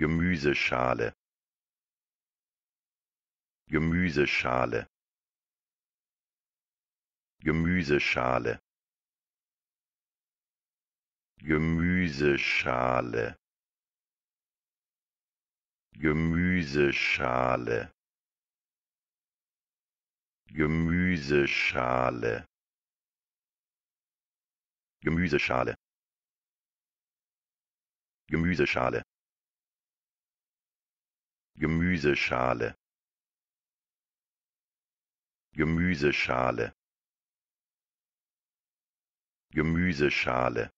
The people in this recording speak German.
gemüseschale gemüseschale gemüseschale gemüseschale gemüseschale gemüseschale gemüseschale gemüseschale gemüseschale gemüseschale gemüseschale